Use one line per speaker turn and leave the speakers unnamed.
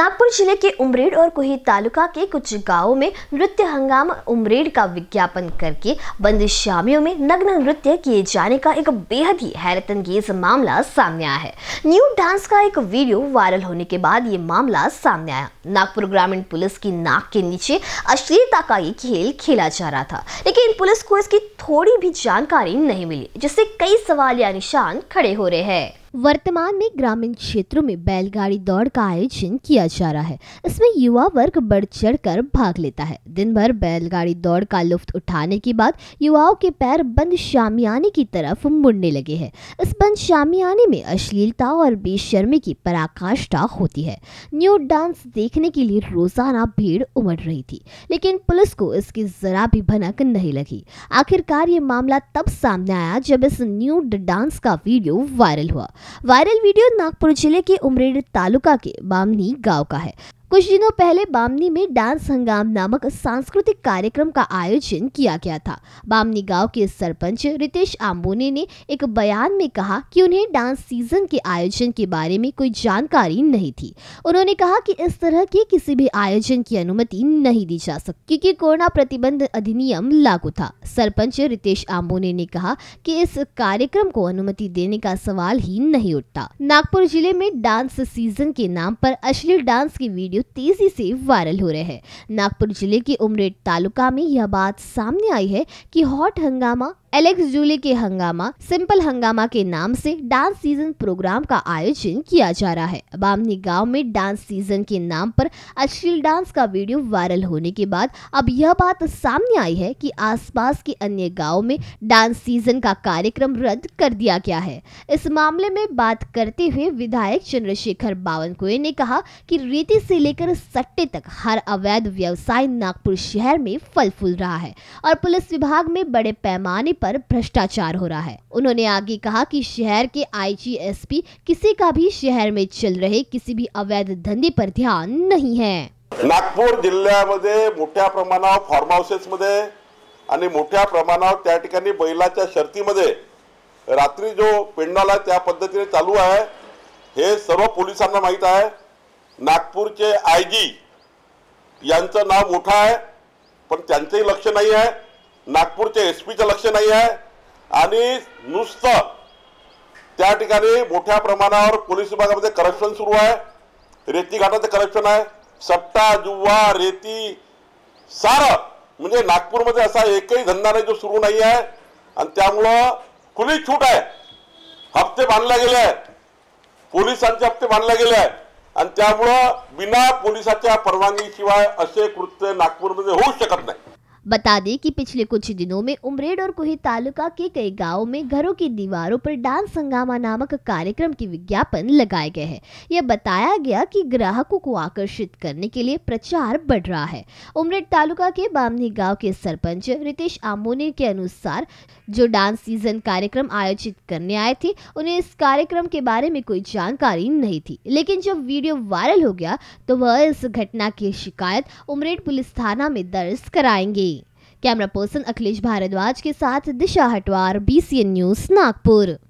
नागपुर जिले के उमरेड और कुही तालुका के कुछ गांवों में नृत्य हंगाम उमरेड का विज्ञापन करके बंद शामियों में नग्न नृत्य किए जाने का एक बेहद ही अंगेज मामला सामने आया है न्यू डांस का एक वीडियो वायरल होने के बाद ये मामला सामने आया नागपुर ग्रामीण पुलिस की नाक के नीचे अश्लीलता का ये खेल खेला जा रहा था लेकिन पुलिस को इसकी थोड़ी भी जानकारी नहीं मिली जिससे कई सवाल या निशान खड़े हो रहे हैं वर्तमान में ग्रामीण क्षेत्रों में बैलगाड़ी दौड़ का आयोजन किया जा रहा है इसमें युवा वर्ग बढ़ चढ़ कर भाग लेता है दिन भर बैलगाड़ी दौड़ का लुफ्त उठाने के बाद युवाओं के पैर बंद शामियाने की तरफ मुड़ने लगे हैं इस बंद शामियाने में अश्लीलता और बेशर्मी की पराकाष्ठा होती है न्यू डांस देखने के लिए रोजाना भीड़ उमड़ रही थी लेकिन पुलिस को इसकी जरा भी भनक नहीं लगी आखिरकार ये मामला तब सामने आया जब इस न्यू डांस का वीडियो वायरल हुआ वायरल वीडियो नागपुर जिले के उमरेड तालुका के बामनी गांव का है कुछ दिनों पहले बामनी में डांस हंगाम नामक सांस्कृतिक कार्यक्रम का आयोजन किया गया था बामनी गांव के सरपंच रितेश आम्बोने ने एक बयान में कहा कि उन्हें डांस सीजन के आयोजन के बारे में कोई जानकारी नहीं थी उन्होंने कहा कि इस तरह के किसी भी आयोजन की अनुमति नहीं दी जा सकती क्योंकि कोरोना प्रतिबंध अधिनियम लागू था सरपंच रितेश आम्बोने ने कहा की इस कार्यक्रम को अनुमति देने का सवाल ही नहीं उठता नागपुर जिले में डांस सीजन के नाम पर अश्लील डांस की वीडियो वीडियो तेज़ी से वायरल हो रहे हैं नागपुर जिले के उमरेड तालुका में यह बात सामने आई है कि हॉट हंगामा एलेक्स जूले के हंगामा सिंपल हंगामा के नाम से डांस सीजन प्रोग्राम का आयोजन किया जा रहा है बामनी गांव में डांस सीजन के नाम पर अश्लील डांस का वीडियो वायरल होने के बाद अब यह बात सामने आई है कि आसपास के अन्य गांव में डांस सीजन का कार्यक्रम रद्द कर दिया गया है इस मामले में बात करते हुए विधायक चंद्रशेखर बावनकुए ने कहा कि रीति से लेकर सट्टे तक हर अवैध व्यवसाय नागपुर शहर में फल फूल रहा है और पुलिस विभाग में बड़े पैमाने पर भ्रष्टाचार हो रहा है उन्होंने आगे कहा कि शहर के आईजीएसपी किसी का भी शहर में चल रहे किसी भी अवैध धंधे पर ध्यान नहीं है
नागपुर जिले प्रमाण फार्म हाउसेस मध्य प्रमाण बैला शर्ती मध्य रि जो पिंडाला पद्धति पद्धतीने चालू है हे सर्व पोलिसांना माहीत आहे नागपूरचे आई जी नाव मोटा है पण त्यांचंही लक्ष नहीं है नागपूरच्या एस पीचं लक्ष नाही आहे आणि नुसतं त्या ठिकाणी मोठ्या प्रमाणावर पोलीस विभागामध्ये करप्शन सुरू आहे रेती घाटाचं करप्शन आहे सट्टा जुवा रेती सारं म्हणजे नागपूरमध्ये असा एकही धंदा नाही जो सुरू नाही आहे आणि त्यामुळं खुली छूट आहे हप्ते बांधल्या गेले आहेत पोलिसांचे हप्ते बांधले गेले आहेत आणि त्यामुळं बिना पोलिसाच्या परवानगीशिवाय असे कृत्य नागपूरमध्ये होऊ शकत नाही
बता दें कि पिछले कुछ दिनों में उमरेड और कोही तालुका के कई गांवों में घरों की दीवारों पर डांस हंगामा नामक कार्यक्रम के विज्ञापन लगाए गए हैं यह बताया गया कि ग्राहकों को आकर्षित करने के लिए प्रचार बढ़ रहा है उमरेड तालुका के बामनी गाँव के सरपंच रितेश आमोने के अनुसार जो डांस सीजन कार्यक्रम आयोजित करने आए थे उन्हें इस कार्यक्रम के बारे में कोई जानकारी नहीं थी लेकिन जब वीडियो वायरल हो गया तो वह इस घटना की शिकायत उमरेड पुलिस थाना में दर्ज कराएंगे कैमरा पर्सन अखिलेश भारद्वाज के साथ दिशा हटवार बीसीएन न्यूज नागपुर